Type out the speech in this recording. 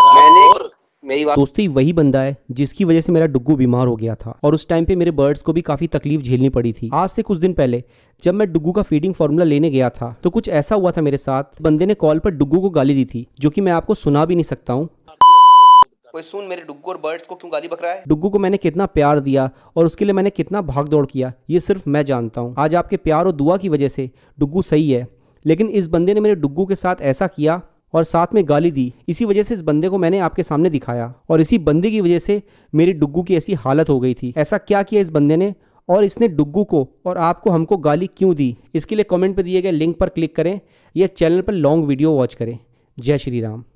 मैंने मेरी बात दोस्ती वही बंदा है जिसकी वजह से मेरा डुग्गू बीमार हो गया था और उस टाइम पे मेरे बर्ड्स को भी काफी तकलीफ झेलनी पड़ी थी आज से कुछ दिन पहले जब मैं डुग्गू का फीडिंग फॉर्मूला लेने गया था तो कुछ ऐसा हुआ था मेरे साथ बंदे ने कॉल पर डुग्गू को गाली दी थी जो कि मैं आपको सुना भी नहीं सकता हूँ कोई सुन मेरे डुग्गू और बर्ड्स को क्यों गाली बक रहा है डुग्गू को मैंने कितना प्यार दिया और उसके लिए मैंने कितना भाग दौड़ किया ये सिर्फ मैं जानता हूँ आज आपके प्यार और दुआ की वजह से डुग्गू सही है लेकिन इस बंदे ने मेरे डुग्गू के साथ ऐसा किया और साथ में गाली दी इसी वजह से इस बंदे को मैंने आपके सामने दिखाया और इसी बंदे की वजह से मेरी डुग्गू की ऐसी हालत हो गई थी ऐसा क्या किया इस बंदे ने और इसने डुग्गू को और आपको हमको गाली क्यों दी इसके लिए कमेंट पर दिए गए लिंक पर क्लिक करें या चैनल पर लॉन्ग वीडियो वॉच करें जय श्री राम